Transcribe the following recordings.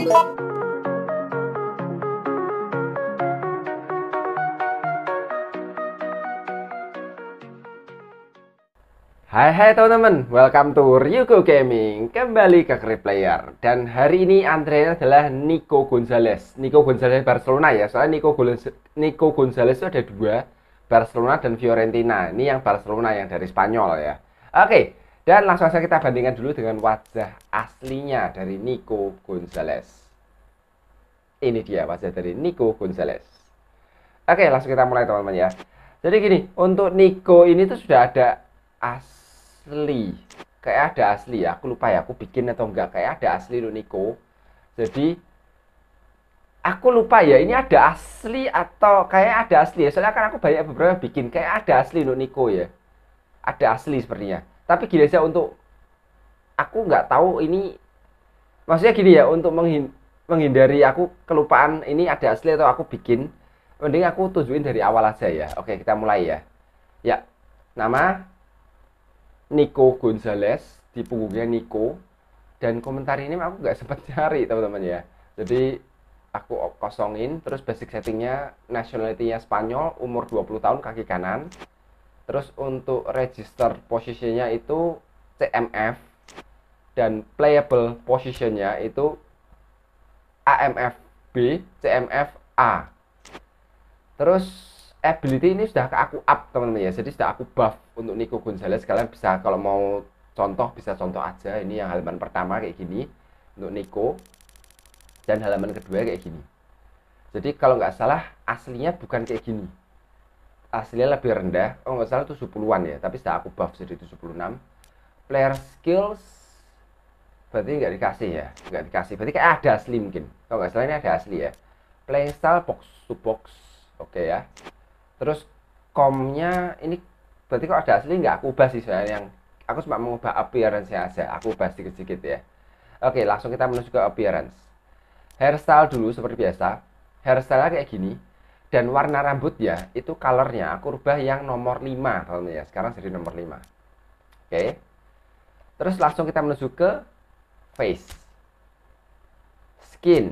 Hai hai teman-teman, welcome to Ryuko Gaming Kembali ke Krip Player Dan hari ini antreannya adalah Nico Gonzalez Nico Gonzalez Barcelona ya, soalnya Nico, Nico Gonzalez itu ada dua Barcelona dan Fiorentina Ini yang Barcelona yang dari Spanyol ya Oke, dan langsung saja kita bandingkan dulu dengan wajah aslinya dari Nico Gonzalez. Ini dia wajah dari Nico Gonzalez. Oke, langsung kita mulai teman-teman ya. Jadi gini, untuk Nico ini tuh sudah ada asli. Kayak ada asli ya, aku lupa ya, aku bikin atau enggak. Kayak ada asli loh Nico. Jadi, aku lupa ya, ini ada asli atau kayak ada asli ya. Soalnya kan aku banyak beberapa bikin, kayak ada asli loh Nico ya. Ada asli sepertinya tapi gini aja untuk aku nggak tahu ini maksudnya gini ya untuk menghindari aku kelupaan ini ada asli atau aku bikin mending aku tujuin dari awal aja ya oke kita mulai ya ya nama Nico Gonzales di punggungnya Nico dan komentar ini aku nggak sempat cari teman-teman ya jadi aku kosongin terus basic settingnya nationality-nya Spanyol umur 20 tahun kaki kanan terus untuk register posisinya itu CMF dan playable positionnya itu AMFB CMFA terus ability ini sudah aku up teman-teman ya jadi sudah aku buff untuk Nico Gonzalez kalian bisa kalau mau contoh bisa contoh aja ini yang halaman pertama kayak gini untuk Nico dan halaman kedua kayak gini jadi kalau nggak salah aslinya bukan kayak gini aslinya lebih rendah oh nggak salah itu 70-an ya tapi setelah aku buff jadi 76 player skills berarti nggak dikasih ya nggak dikasih berarti kayak ada asli mungkin kalau nggak salah ini ada asli ya play style box to box oke okay ya terus komnya ini berarti kok ada asli nggak aku ubah sih soalnya yang aku cuma mengubah appearance aja aku ubah sedikit-sedikit ya oke okay, langsung kita menuju ke appearance hairstyle dulu seperti biasa hairstyle kayak gini dan warna rambut ya, itu colornya aku rubah yang nomor 5 teman-teman ya sekarang jadi nomor 5 oke okay. terus langsung kita menuju ke face skin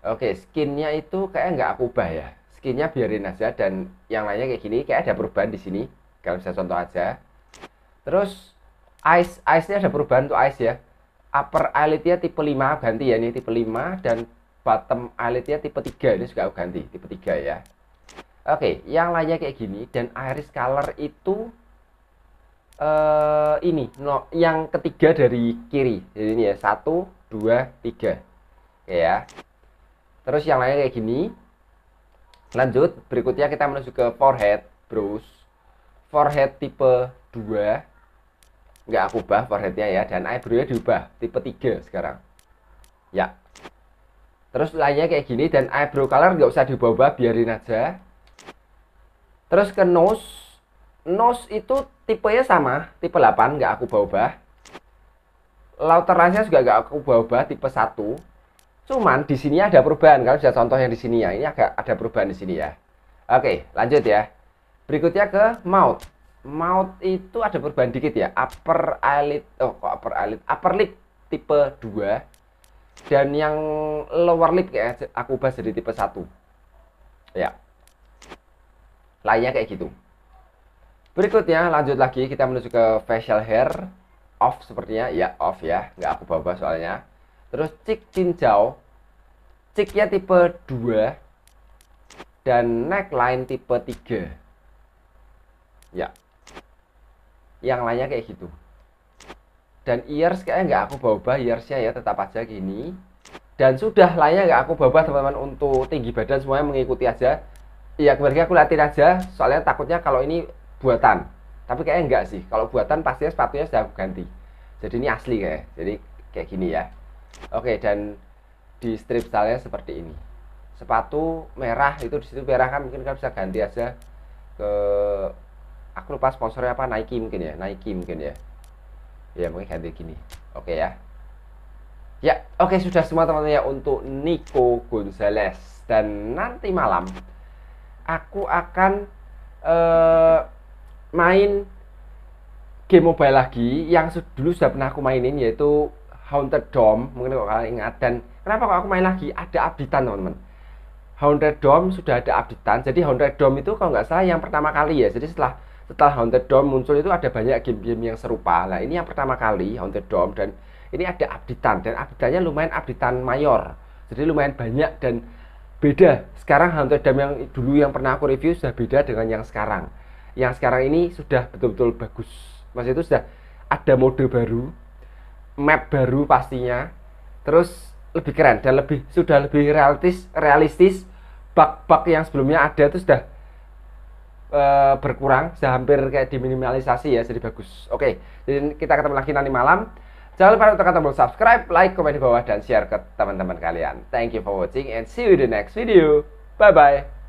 oke okay, skinnya itu kayak nggak aku ubah ya skinnya biarin aja dan yang lainnya kayak gini kayak ada perubahan di sini kalau bisa contoh aja terus eyes eyesnya ada perubahan untuk eyes ya upper eyelidnya tipe 5 ganti ya ini tipe 5 dan bottom eyelidnya tipe 3 ini juga aku ganti tipe 3 ya oke okay, yang lainnya kayak gini dan iris color itu uh, ini no, yang ketiga dari kiri jadi ini ya 1 2 3 okay, ya terus yang lainnya kayak gini lanjut berikutnya kita menuju ke forehead bros forehead tipe 2 nggak aku ubah foreheadnya ya dan eyebrownya diubah tipe 3 sekarang ya terus lainnya kayak gini dan eyebrow color nggak usah dibawa-bawa biarin aja terus ke nose nose itu tipenya sama tipe 8 nggak aku bawa-bawa. juga nggak aku bawa-bawa, tipe 1 cuman di sini ada perubahan kalau sudah contoh yang di sini ya ini agak ada perubahan di sini ya oke lanjut ya berikutnya ke mouth mouth itu ada perubahan dikit ya upper eyelid oh kok upper eyelid upper lip tipe 2 dan yang lower lip kayak aku bahas dari tipe 1 ya lainnya kayak gitu berikutnya lanjut lagi kita menuju ke facial hair off sepertinya ya off ya nggak aku bawa soalnya terus cik cincau ciknya tipe 2 dan neckline tipe 3 ya yang lainnya kayak gitu dan ears kayaknya nggak aku bawa ubah earsnya ya tetap aja gini dan sudah lainnya nggak aku bawa teman-teman untuk tinggi badan semuanya mengikuti aja ya kemarin aku latih aja soalnya takutnya kalau ini buatan tapi kayaknya enggak sih kalau buatan pastinya sepatunya sudah aku ganti jadi ini asli kayak jadi kayak gini ya oke dan di strip style seperti ini sepatu merah itu di situ merah kan mungkin kan bisa ganti aja ke aku lupa sponsornya apa Nike mungkin ya Nike mungkin ya ya mungkin ganti gini oke okay, ya ya oke okay, sudah semua teman-teman ya untuk Nico Gonzalez dan nanti malam aku akan uh, main game mobile lagi yang dulu sudah pernah aku mainin yaitu Haunted Dom mungkin kalau kalian ingat dan kenapa kok aku main lagi ada updatean teman-teman Haunted Dom sudah ada updatean jadi Haunted Dom itu kalau nggak salah yang pertama kali ya jadi setelah setelah Haunted Dome muncul itu ada banyak game-game yang serupa. lah ini yang pertama kali Haunted Dome dan ini ada updatean dan updateannya lumayan updatean mayor. Jadi lumayan banyak dan beda. Sekarang Haunted Dome yang dulu yang pernah aku review sudah beda dengan yang sekarang. Yang sekarang ini sudah betul-betul bagus. Mas itu sudah ada mode baru, map baru pastinya. Terus lebih keren dan lebih sudah lebih realistis, realistis bug-bug yang sebelumnya ada itu sudah Eh, berkurang, sudah hampir kayak diminimalisasi ya, jadi bagus. Oke, jadi kita ketemu lagi nanti malam. Jangan lupa untuk tombol subscribe, like, komen di bawah, dan share ke teman-teman kalian. Thank you for watching and see you in the next video. Bye-bye.